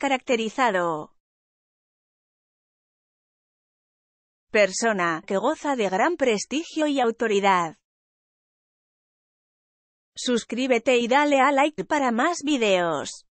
Caracterizado. Persona que goza de gran prestigio y autoridad. Suscríbete y dale a like para más videos.